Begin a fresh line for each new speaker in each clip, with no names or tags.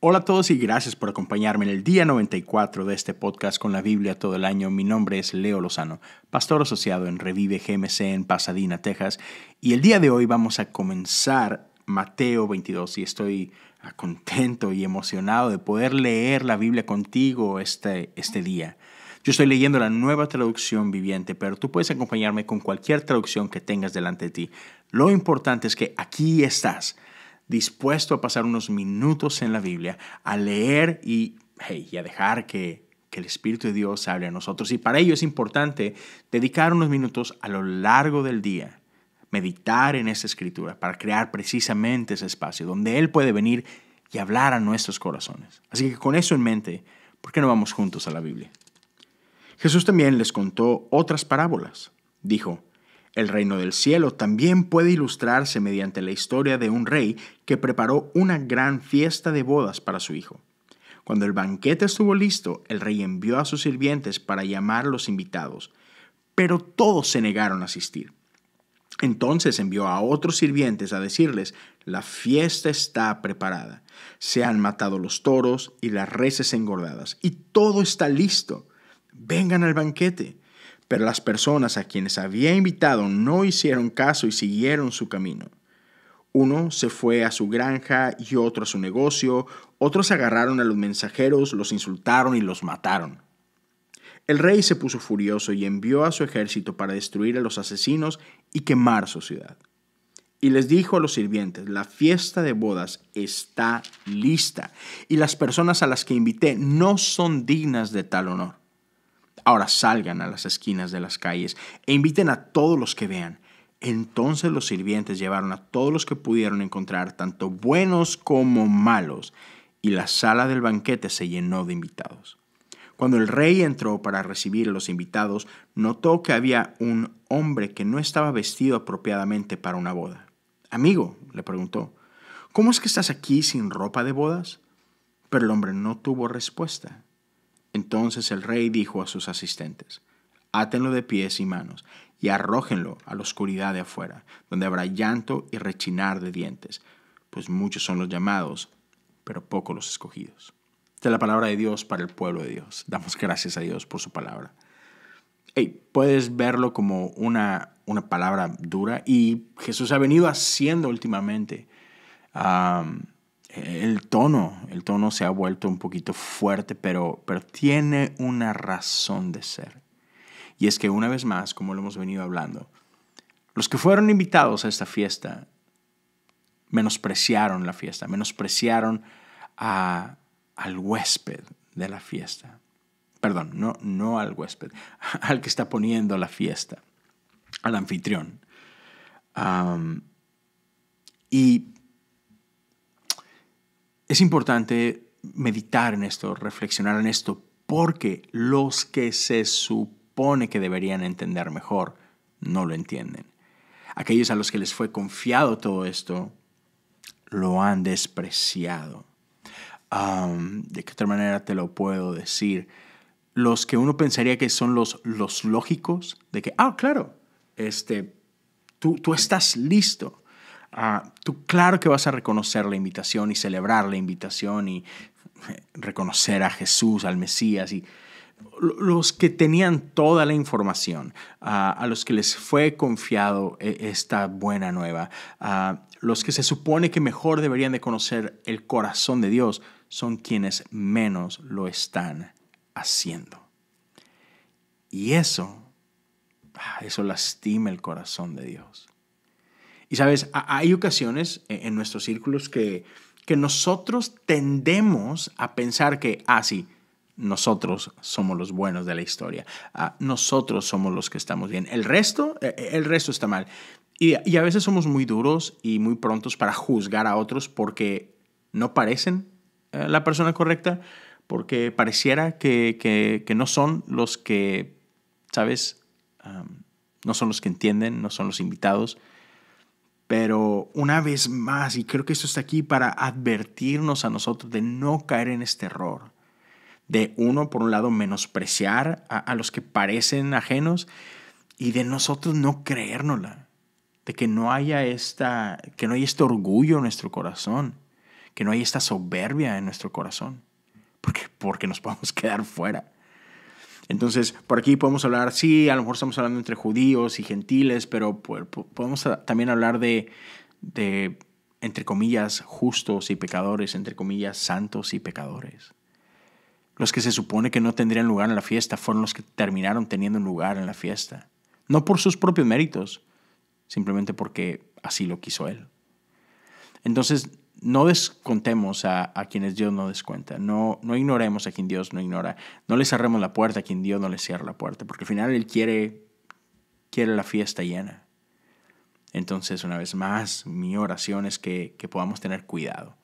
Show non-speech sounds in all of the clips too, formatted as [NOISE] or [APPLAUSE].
Hola a todos y gracias por acompañarme en el día 94 de este podcast con la Biblia todo el año. Mi nombre es Leo Lozano, pastor asociado en Revive GMC en Pasadena, Texas, y el día de hoy vamos a comenzar Mateo 22 y estoy ah, contento y emocionado de poder leer la Biblia contigo este, este día. Yo estoy leyendo la nueva traducción viviente, pero tú puedes acompañarme con cualquier traducción que tengas delante de ti. Lo importante es que aquí estás dispuesto a pasar unos minutos en la Biblia, a leer y, hey, a dejar que, el Espíritu de Dios hable a nosotros. Y para ello es importante dedicar unos minutos a lo largo del día, meditar en esa escritura, para crear precisamente ese espacio donde Él puede venir y hablar a nuestros corazones. Así que con eso en mente, ¿por qué no vamos juntos a la Biblia? Jesús también les contó otras parábolas. Dijo, el reino del cielo también puede ilustrarse mediante la historia de un rey que preparó una gran fiesta de bodas para su hijo. Cuando el banquete estuvo listo, el rey envió a sus sirvientes para llamar a los invitados, pero todos se negaron a asistir. Entonces envió a otros sirvientes a decirles, la fiesta está preparada, se han matado los toros y las reses engordadas, y todo está listo, vengan al banquete pero las personas a quienes había invitado no hicieron caso y siguieron su camino. Uno se fue a su granja y otro a su negocio, otros agarraron a los mensajeros, los insultaron y los mataron. El rey se puso furioso y envió a su ejército para destruir a los asesinos y quemar su ciudad. Y les dijo a los sirvientes, la fiesta de bodas está lista y las personas a las que invité no son dignas de tal honor. Ahora salgan a las esquinas de las calles e inviten a todos los que vean. Entonces los sirvientes llevaron a todos los que pudieron encontrar, tanto buenos como malos, y la sala del banquete se llenó de invitados. Cuando el rey entró para recibir a los invitados, notó que había un hombre que no estaba vestido apropiadamente para una boda. Amigo, le preguntó, ¿cómo es que estás aquí sin ropa de bodas? Pero el hombre no tuvo respuesta. Entonces el rey dijo a sus asistentes, átenlo de pies y manos y arrójenlo a la oscuridad de afuera, donde habrá llanto y rechinar de dientes, pues muchos son los llamados, pero pocos los escogidos. Esta es la palabra de Dios para el pueblo de Dios. Damos gracias a Dios por su palabra. Hey, puedes verlo como una, una palabra dura y Jesús ha venido haciendo últimamente el tono, el tono se ha vuelto un poquito fuerte, pero, pero tiene una razón de ser. Y es que una vez más, como lo hemos venido hablando, los que fueron invitados a esta fiesta menospreciaron la fiesta, menospreciaron al huésped de la fiesta. Perdón, no, no al huésped, [LAUGHS] al que está poniendo la fiesta, al anfitrión. y es importante meditar en esto, reflexionar en esto, porque los que se supone que deberían entender mejor no lo entienden. Aquellos a los que les fue confiado todo esto lo han despreciado. ¿De qué otra manera te lo puedo decir? Los que uno pensaría que son los, los lógicos, de que, ah, claro, este, tú, tú estás listo. Ah, tú claro que vas a reconocer la invitación y celebrar la invitación y eh, reconocer a Jesús, al Mesías y los que tenían toda la información, ah, a los que les fue confiado eh, esta buena nueva, a ah, los que se supone que mejor deberían de conocer el corazón de Dios, son quienes menos lo están haciendo. Y eso, eso lastima el corazón de Dios. Y sabes, hay ocasiones e, en nuestros círculos que, que nosotros tendemos a pensar que, ah, sí, nosotros somos los buenos de la historia, ah, nosotros somos los que estamos bien, el resto, e, e, el resto está mal. Y, a veces somos muy duros y muy prontos para juzgar a otros porque no parecen eh, la persona correcta, porque pareciera que, no son los que, ¿sabes? no son los que entienden, no son los invitados. Pero una vez más, y creo que esto está aquí para advertirnos a nosotros de no caer en este error, de uno, por un lado, menospreciar a, los que parecen ajenos y de nosotros no creérnosla, de que no haya que no este orgullo en nuestro corazón, que no haya esta soberbia en nuestro corazón, porque, porque nos podemos [LAUGHS] quedar fuera. Entonces, por aquí podemos hablar, sí, a lo mejor estamos hablando entre judíos y gentiles, pero podemos ah, también hablar de, entre comillas, justos y pecadores, entre comillas, santos y pecadores. Los que se supone que no tendrían lugar en la fiesta fueron los que terminaron teniendo lugar en la fiesta. No por sus propios méritos, simplemente porque así lo quiso él. Entonces, no descontemos a, quienes Dios no descuenta, no, no ignoremos a quien Dios no ignora, no le cerremos la puerta a quien Dios no le cierra la puerta, porque al final Él quiere, quiere la fiesta llena. Entonces, una vez más, mi oración es que, podamos tener cuidado,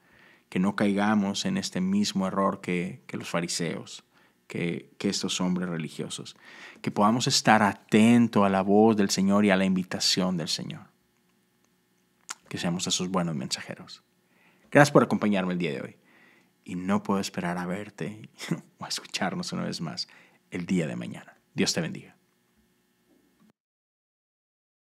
que no caigamos en este mismo error que, los fariseos, que, que, estos hombres religiosos, que podamos estar atentos a la voz del Señor y a la invitación del Señor, que seamos esos buenos mensajeros. Gracias por acompañarme el día de hoy. Y no puedo esperar a verte [LAUGHS] o a escucharnos una vez más el día de mañana. Dios te bendiga.